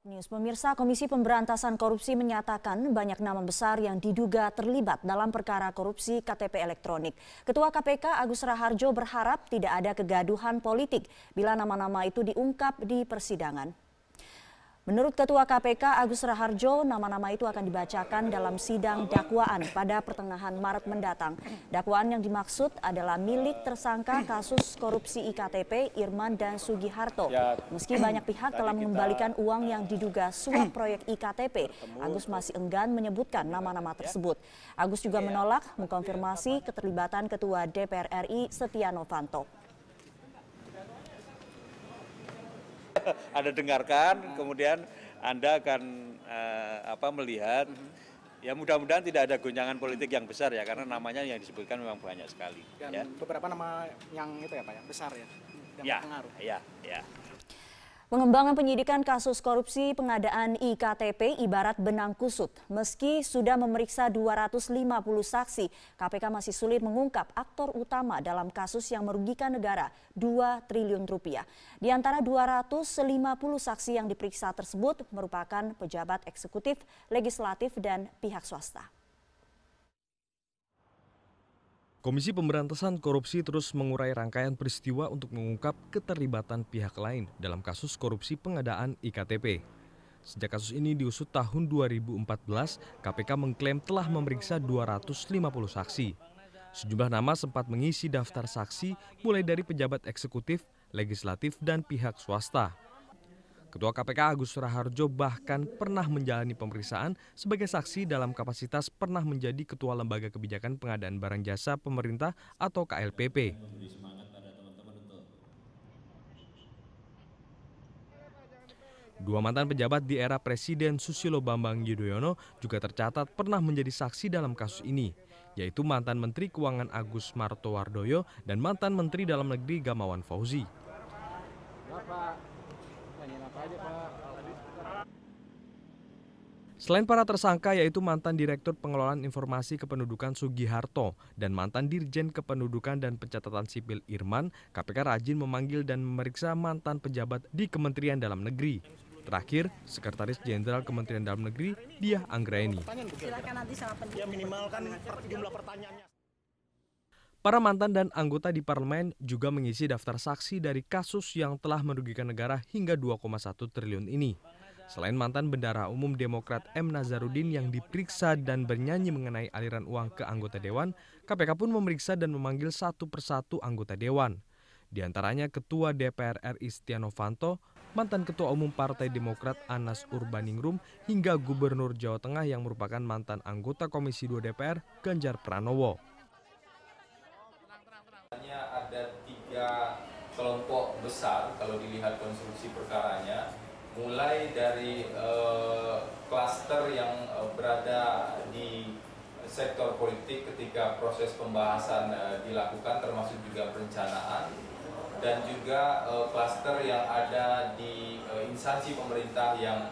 News Pemirsa Komisi Pemberantasan Korupsi menyatakan banyak nama besar yang diduga terlibat dalam perkara korupsi KTP elektronik. Ketua KPK Agus Raharjo berharap tidak ada kegaduhan politik bila nama-nama itu diungkap di persidangan. Menurut Ketua KPK Agus Raharjo, nama-nama itu akan dibacakan dalam sidang dakwaan pada pertengahan Maret mendatang. Dakwaan yang dimaksud adalah milik tersangka kasus korupsi IKTP Irman dan Sugiharto. Ya. Meski banyak pihak telah mengembalikan uang yang diduga suap proyek IKTP, Agus masih enggan menyebutkan nama-nama ya. tersebut. Agus juga ya. menolak mengkonfirmasi keterlibatan Ketua DPR RI Setia Novanto. Anda dengarkan, kemudian Anda akan uh, apa melihat mm-hmm. ya mudah-mudahan tidak ada goncangan politik yang besar ya karena namanya yang disebutkan memang banyak sekali dan ya. beberapa nama yang itu ya Pak yang besar ya yang ya, berpengaruh. Ya, ya. Pengembangan penyidikan kasus korupsi pengadaan IKTP ibarat benang kusut. Meski sudah memeriksa 250 saksi, KPK masih sulit mengungkap aktor utama dalam kasus yang merugikan negara 2 triliun rupiah. Di antara 250 saksi yang diperiksa tersebut merupakan pejabat eksekutif, legislatif, dan pihak swasta. Komisi Pemberantasan Korupsi terus mengurai rangkaian peristiwa untuk mengungkap keterlibatan pihak lain dalam kasus korupsi pengadaan IKTP. Sejak kasus ini diusut tahun 2014, KPK mengklaim telah memeriksa 250 saksi. Sejumlah nama sempat mengisi daftar saksi mulai dari pejabat eksekutif, legislatif, dan pihak swasta. Ketua KPK Agus Raharjo bahkan pernah menjalani pemeriksaan sebagai saksi dalam kapasitas pernah menjadi Ketua Lembaga Kebijakan Pengadaan Barang Jasa Pemerintah atau KLPP. Dua mantan pejabat di era Presiden Susilo Bambang Yudhoyono juga tercatat pernah menjadi saksi dalam kasus ini, yaitu mantan Menteri Keuangan Agus Martowardoyo dan mantan Menteri Dalam Negeri Gamawan Fauzi. Selain para tersangka yaitu mantan Direktur Pengelolaan Informasi Kependudukan Sugiharto dan mantan Dirjen Kependudukan dan Pencatatan Sipil Irman, KPK rajin memanggil dan memeriksa mantan pejabat di Kementerian Dalam Negeri. Terakhir, Sekretaris Jenderal Kementerian Dalam Negeri, Diah Anggraini. Silakan nanti sama ya, minimal kan jumlah pertanyaannya. Para mantan dan anggota di parlemen juga mengisi daftar saksi dari kasus yang telah merugikan negara hingga 2,1 triliun ini. Selain mantan bendara umum Demokrat M. Nazarudin yang diperiksa dan bernyanyi mengenai aliran uang ke anggota dewan, KPK pun memeriksa dan memanggil satu persatu anggota dewan. Di antaranya Ketua DPR RI Setia Novanto, mantan Ketua Umum Partai Demokrat Anas Urbaningrum, hingga Gubernur Jawa Tengah yang merupakan mantan anggota Komisi 2 DPR Ganjar Pranowo ada tiga kelompok besar kalau dilihat konstruksi perkaranya mulai dari eh, klaster uh, yang uh, berada di sektor politik ketika proses pembahasan uh, dilakukan termasuk juga perencanaan dan juga klaster yang ada di instansi pemerintah yang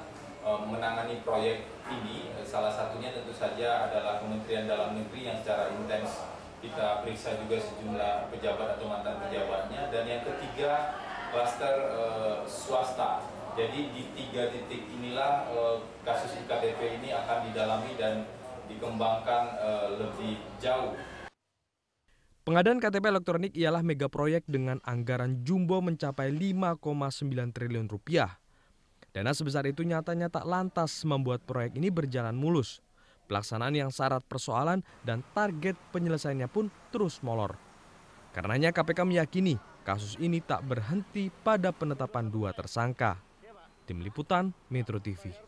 menangani proyek ini salah satunya tentu saja adalah Kementerian Dalam Negeri yang secara intens kita periksa juga sejumlah pejabat atau mantan pejabatnya dan yang ketiga klaster e, eh, swasta jadi di tiga titik inilah e, kasus iktp ini akan didalami dan dikembangkan e, lebih jauh Pengadaan KTP elektronik ialah mega proyek dengan anggaran jumbo mencapai 5,9 triliun rupiah. Dana sebesar itu nyatanya tak lantas membuat proyek ini berjalan mulus. Pelaksanaan yang syarat persoalan dan target penyelesaiannya pun terus molor. Karenanya KPK meyakini kasus ini tak berhenti pada penetapan dua tersangka. Tim Liputan Metro TV.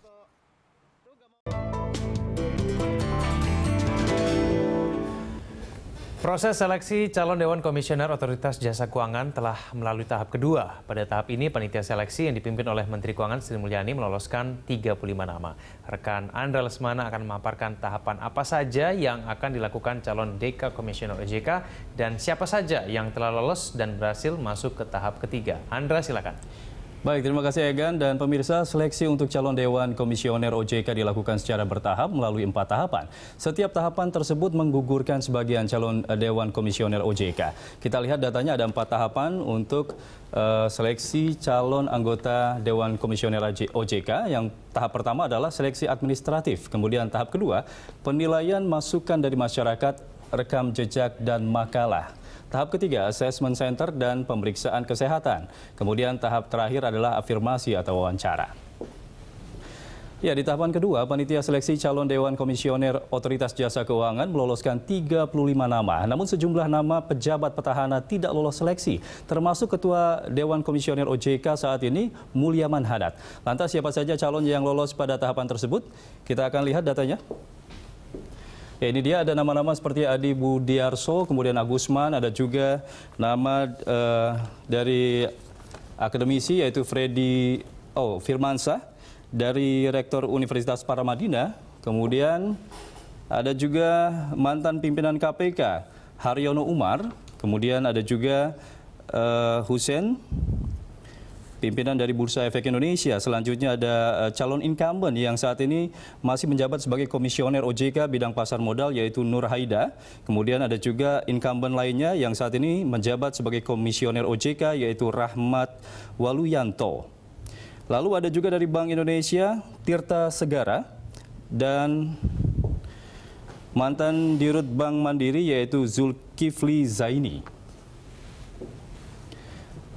Proses seleksi calon Dewan Komisioner Otoritas Jasa Keuangan telah melalui tahap kedua. Pada tahap ini, panitia seleksi yang dipimpin oleh Menteri Keuangan Sri Mulyani meloloskan 35 nama. Rekan Andra Lesmana akan memaparkan tahapan apa saja yang akan dilakukan calon DK Komisioner OJK dan siapa saja yang telah lolos dan berhasil masuk ke tahap ketiga. Andra, silakan. Baik, terima kasih Egan dan pemirsa seleksi untuk calon Dewan Komisioner OJK dilakukan secara bertahap melalui empat tahapan. Setiap tahapan tersebut menggugurkan sebagian calon eh, Dewan Komisioner OJK. Kita lihat datanya ada empat tahapan untuk uh, seleksi calon anggota Dewan Komisioner OJK. Yang tahap pertama adalah seleksi administratif. Kemudian tahap kedua, penilaian masukan dari masyarakat, rekam jejak, dan makalah. Tahap ketiga, assessment center dan pemeriksaan kesehatan. Kemudian tahap terakhir adalah afirmasi atau wawancara. Ya, di tahapan kedua, panitia seleksi calon Dewan Komisioner Otoritas Jasa Keuangan meloloskan 35 nama. Namun sejumlah nama pejabat petahana tidak lolos seleksi, termasuk Ketua Dewan Komisioner OJK saat ini, Mulyaman Hadat. Lantas siapa saja calon yang lolos pada tahapan tersebut? Kita akan lihat datanya. Ya ini dia ada nama-nama seperti Adi Budiarso, kemudian Agusman, ada juga nama uh, dari akademisi yaitu Freddy oh Firmansah dari Rektor Universitas Paramadina, kemudian ada juga mantan pimpinan KPK Haryono Umar, kemudian ada juga uh, Hussein pimpinan dari Bursa Efek Indonesia. Selanjutnya ada eh, calon incumbent yang saat ini masih menjabat sebagai komisioner OJK bidang pasar modal yaitu Nur Haida. Kemudian ada juga incumbent lainnya yang saat ini menjabat sebagai komisioner OJK yaitu Rahmat Waluyanto. Lalu ada juga dari Bank Indonesia Tirta Segara dan mantan dirut Bank Mandiri yaitu Zulkifli Zaini.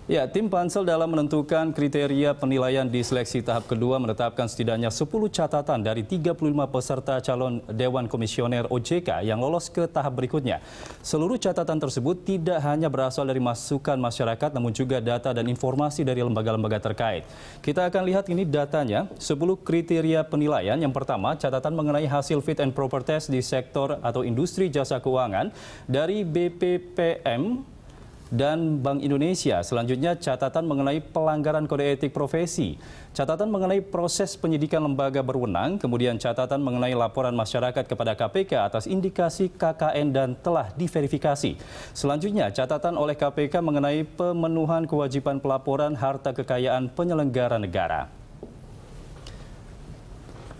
Ya, tim pansel dalam menentukan kriteria penilaian di seleksi tahap kedua menetapkan setidaknya 10 catatan dari 35 peserta calon Dewan Komisioner OJK yang lolos ke tahap berikutnya. Seluruh catatan tersebut tidak hanya berasal dari masukan masyarakat namun juga data dan informasi dari lembaga-lembaga terkait. Kita akan lihat ini datanya, 10 kriteria penilaian. Yang pertama, catatan mengenai hasil fit and proper test di sektor atau industri jasa keuangan dari BPPM dan Bank Indonesia. Selanjutnya catatan mengenai pelanggaran kode etik profesi, catatan mengenai proses penyidikan lembaga berwenang, kemudian catatan mengenai laporan masyarakat kepada KPK atas indikasi KKN dan telah diverifikasi. Selanjutnya catatan oleh KPK mengenai pemenuhan kewajiban pelaporan harta kekayaan penyelenggara negara.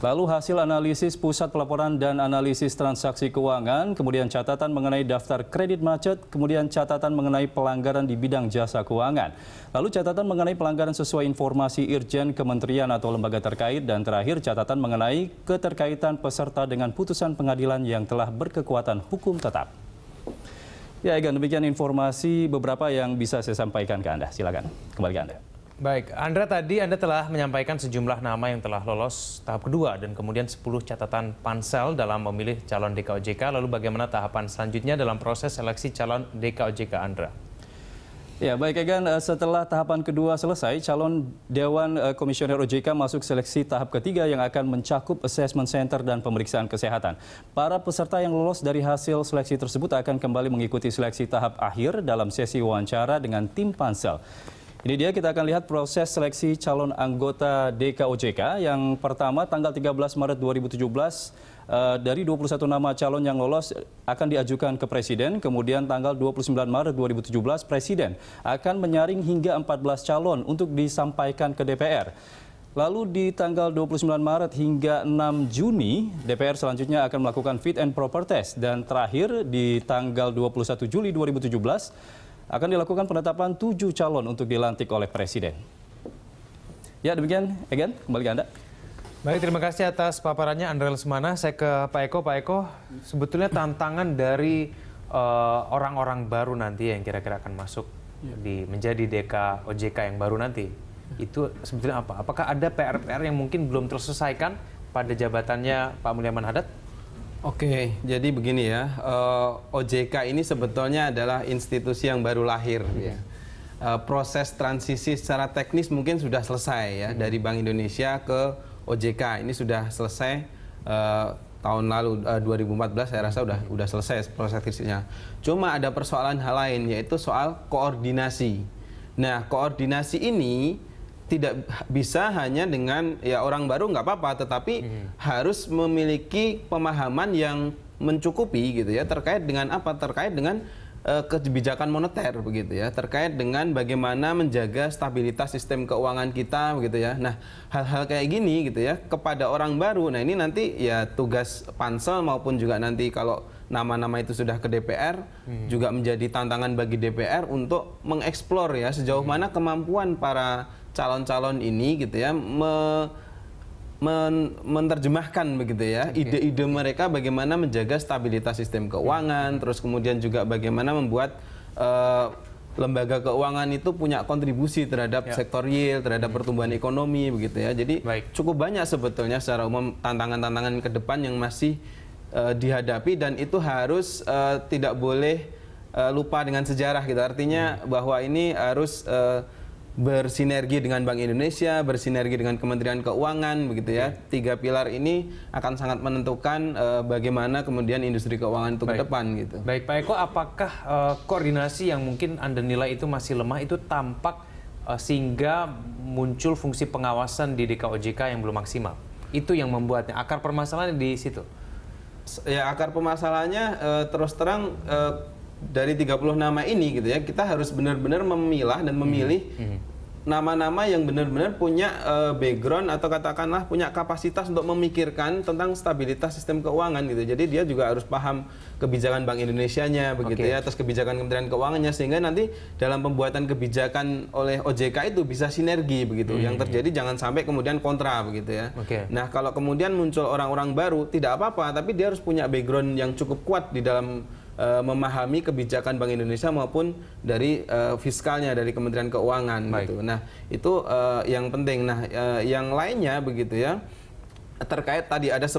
Lalu hasil analisis Pusat Pelaporan dan Analisis Transaksi Keuangan, kemudian catatan mengenai daftar kredit macet, kemudian catatan mengenai pelanggaran di bidang jasa keuangan. Lalu catatan mengenai pelanggaran sesuai informasi Irjen Kementerian atau lembaga terkait dan terakhir catatan mengenai keterkaitan peserta dengan putusan pengadilan yang telah berkekuatan hukum tetap. Ya, Egan, demikian informasi beberapa yang bisa saya sampaikan ke Anda. Silakan, kembali ke Anda. Baik, Andra tadi Anda telah menyampaikan sejumlah nama yang telah lolos tahap kedua dan kemudian 10 catatan pansel dalam memilih calon DKOJK. Lalu bagaimana tahapan selanjutnya dalam proses seleksi calon DKOJK Andra? Ya, baik Egan, eh, setelah tahapan kedua selesai, calon Dewan eh, Komisioner OJK masuk seleksi tahap ketiga yang akan mencakup assessment center dan pemeriksaan kesehatan. Para peserta yang lolos dari hasil seleksi tersebut akan kembali mengikuti seleksi tahap akhir dalam sesi wawancara dengan tim pansel. Ini dia kita akan lihat proses seleksi calon anggota DKOJK yang pertama tanggal 13 Maret 2017 eh, dari 21 nama calon yang lolos akan diajukan ke Presiden, kemudian tanggal 29 Maret 2017 Presiden akan menyaring hingga 14 calon untuk disampaikan ke DPR. Lalu di tanggal 29 Maret hingga 6 Juni, DPR selanjutnya akan melakukan fit and proper test. Dan terakhir di tanggal 21 Juli 2017, akan dilakukan penetapan tujuh calon untuk dilantik oleh Presiden. Ya demikian, Egan kembali ke Anda. Baik, terima kasih atas paparannya Andre Semana. Saya ke Pak Eko. Pak Eko, sebetulnya tantangan dari eh, orang-orang uh, baru nanti yang kira-kira akan masuk ya. di menjadi DK OJK yang baru nanti, itu sebetulnya apa? Apakah ada PR-PR yang mungkin belum terselesaikan pada jabatannya Pak Mulyaman Haddad? Oke, jadi begini ya, eh, OJK ini sebetulnya adalah institusi yang baru lahir. Ya. Iya. Eh, proses transisi secara teknis mungkin sudah selesai ya hmm. dari Bank Indonesia ke OJK ini sudah selesai uh, tahun lalu uh, 2014 saya rasa sudah sudah selesai proses transisinya. Cuma ada persoalan hal lain yaitu soal koordinasi. Nah koordinasi ini tidak bisa hanya dengan ya orang baru nggak apa-apa, tetapi hmm. harus memiliki pemahaman yang mencukupi gitu ya terkait dengan apa terkait dengan eh, kebijakan moneter begitu ya terkait dengan bagaimana menjaga stabilitas sistem keuangan kita begitu ya nah hal-hal kayak gini gitu ya kepada orang baru nah ini nanti ya tugas pansel maupun juga nanti kalau nama-nama itu sudah ke DPR hmm. juga menjadi tantangan bagi DPR untuk mengeksplor ya sejauh hmm. mana kemampuan para calon-calon ini gitu ya me men menerjemahkan begitu ya ide-ide okay. mereka bagaimana menjaga stabilitas sistem keuangan hmm. terus kemudian juga bagaimana membuat uh, lembaga keuangan itu punya kontribusi terhadap ya. sektor yield, terhadap hmm. pertumbuhan ekonomi begitu ya. Jadi Baik. cukup banyak sebetulnya secara umum tantangan-tantangan ke depan yang masih uh, dihadapi dan itu harus uh, tidak boleh uh, lupa dengan sejarah gitu. Artinya hmm. bahwa ini harus uh, bersinergi dengan Bank Indonesia, bersinergi dengan Kementerian Keuangan begitu ya. Hmm. Tiga pilar ini akan sangat menentukan uh, bagaimana kemudian industri keuangan itu ke depan gitu. Baik Pak Eko, apakah uh, koordinasi yang mungkin Anda nilai itu masih lemah itu tampak sehingga muncul fungsi pengawasan di DKOJK yang belum maksimal? Itu yang membuatnya akar permasalahan di situ ya akar permasalahannya uh, terus terang uh, dari 30 nama ini gitu ya kita harus benar-benar memilah dan hmm, memilih mm -hmm nama-nama yang benar-benar punya uh, background atau katakanlah punya kapasitas untuk memikirkan tentang stabilitas sistem keuangan gitu. Jadi dia juga harus paham kebijakan Bank Indonesia-nya begitu okay. ya, atas kebijakan Kementerian Keuangannya sehingga nanti dalam pembuatan kebijakan oleh OJK itu bisa sinergi begitu. Hmm. Yang terjadi jangan sampai kemudian kontra begitu ya. Okay. Nah, kalau kemudian muncul orang-orang baru tidak apa-apa, tapi dia harus punya background yang cukup kuat di dalam Eh, memahami kebijakan Bank Indonesia maupun dari uh, fiskalnya dari Kementerian Keuangan Baik. gitu. Nah, itu uh, yang penting. Nah, uh, yang lainnya begitu ya. Terkait tadi ada 10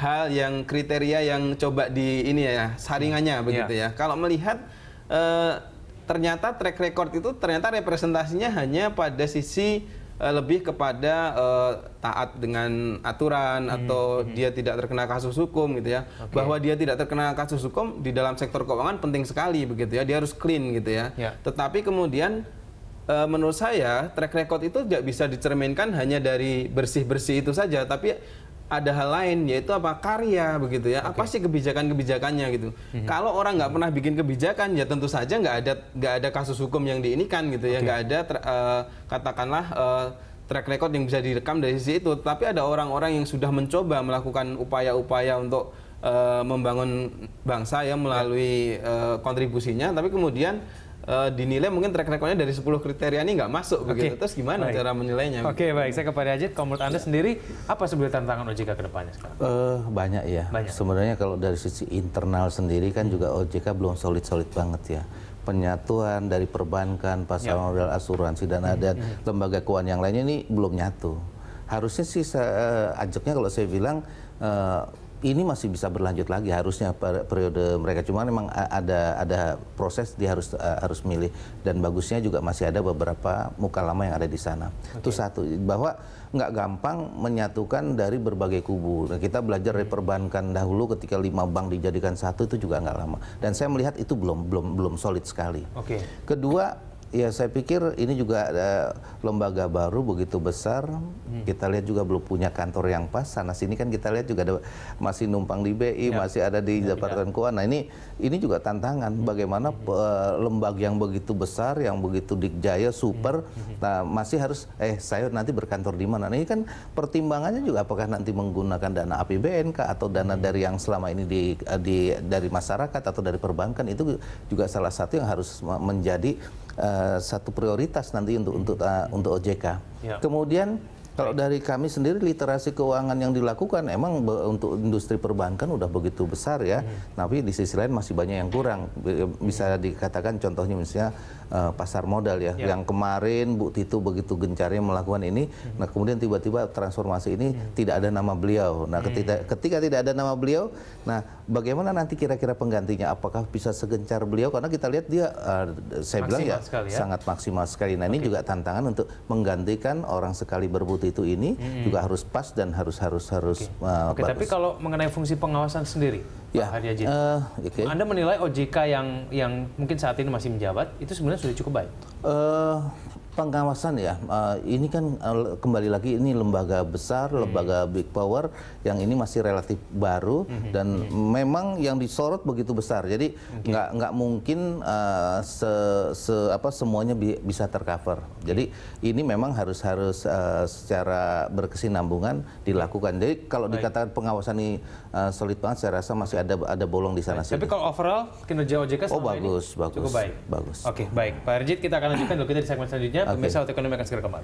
hal yang kriteria yang coba di ini ya saringannya hmm. begitu yeah. ya. Kalau melihat uh, ternyata track record itu ternyata representasinya hanya pada sisi Eh, lebih kepada uh, taat dengan aturan hmm, atau hmm, hmm. dia tidak terkena kasus hukum gitu ya. Okay. Bahwa dia tidak terkena kasus hukum di dalam sektor keuangan penting sekali begitu ya. Dia harus clean gitu ya. Yeah. Tetapi kemudian uh, menurut saya track record itu tidak bisa dicerminkan hanya dari bersih-bersih itu saja tapi ada hal lain yaitu apa karya begitu ya okay. apa sih kebijakan-kebijakannya gitu mm-hmm. kalau orang nggak pernah bikin kebijakan ya tentu saja nggak ada nggak ada kasus hukum yang diinikan gitu ya nggak ada uh, katakanlah uh, track record yang bisa direkam dari sisi itu tapi ada orang-orang yang sudah mencoba melakukan upaya-upaya untuk uh, membangun bangsa ya melalui uh, kontribusinya tapi kemudian Eh, dinilai mungkin track recordnya dari 10 kriteria ini nggak masuk okay. begitu. Terus gimana baik. cara menilainya? Oke, okay, baik. Saya ke Pak Ajit, kalau menurut Anda ya. sendiri apa sebenarnya tantangan OJK ke depannya sekarang? Uh, banyak ya. Banyak. Sebenarnya kalau dari sisi internal sendiri kan hmm. juga OJK belum solid-solid banget ya penyatuan dari perbankan, pasar ya. modal asuransi dan hmm. ada hmm. lembaga keuangan yang lainnya ini belum nyatu. Harusnya sih uh, eh, ajaknya kalau saya bilang uh, ini masih bisa berlanjut lagi harusnya periode mereka cuma memang ada ada proses dia harus uh, harus milih dan bagusnya juga masih ada beberapa muka lama yang ada di sana okay. itu satu bahwa nggak gampang menyatukan dari berbagai kubu kita belajar dari perbankan dahulu ketika lima bank dijadikan satu itu juga nggak lama dan saya melihat itu belum belum belum solid sekali okay. kedua Ya saya pikir ini juga ada lembaga baru begitu besar. Hmm. Kita lihat juga belum punya kantor yang pas. Sana sini kan kita lihat juga ada masih numpang di BI, ya. masih ada di ya, ya. Departemen Keuangan. Nah ini ini juga tantangan hmm. bagaimana hmm. Uh, lembaga yang begitu besar, yang begitu dikjaya, super, hmm. hmm. nah masih harus eh saya nanti berkantor di mana? Nah ini kan pertimbangannya juga apakah nanti menggunakan dana APBN kah atau dana hmm. dari yang selama ini di, di dari masyarakat atau dari perbankan itu juga salah satu yang harus menjadi Eh, satu prioritas nanti untuk untuk uh, untuk OJK. Ya. Kemudian kalau dari kami sendiri literasi keuangan yang dilakukan emang untuk industri perbankan udah begitu besar ya, hmm. tapi di sisi lain masih banyak yang kurang. Eh, bisa hmm. dikatakan contohnya misalnya uh, pasar modal ya, yeah. yang kemarin Bu Tito begitu gencarnya melakukan ini, hmm. nah kemudian tiba-tiba transformasi ini hmm. tidak ada nama beliau. Nah hmm. ketika ketika tidak ada nama beliau, nah bagaimana nanti kira-kira penggantinya? Apakah bisa segencar beliau? Karena kita lihat dia, uh, saya maksimal bilang ya, ya sangat maksimal sekali. Nah okay. ini juga tantangan untuk menggantikan orang sekali berbutuh seperti itu ini hmm. juga harus pas dan harus harus harus okay. uh, okay, bagus. Tapi kalau mengenai fungsi pengawasan sendiri, ya. Pak Haryajin, uh, eh, okay. Anda menilai OJK yang yang mungkin saat ini masih menjabat itu sebenarnya sudah cukup baik? Uh, pengawasan ya eh, ini kan eh, kembali lagi ini lembaga besar hmm. lembaga big power yang ini masih relatif baru hmm, hmm, dan memang yang disorot begitu besar jadi nggak okay. nggak mungkin uh, se, se apa semuanya bi bisa tercover jadi ini memang harus harus uh, secara berkesinambungan dilakukan jadi kalau Baik. dikatakan pengawasan ini uh, solid banget saya rasa masih ada ada bolong di sana sini. tapi kalau overall kinerja OJK oh bagus ini bagus cukup baik bagus oke okay, baik Pak Erjit kita akan lanjutkan dulu kita di segmen selanjutnya mesa de economía Esquerra Comal.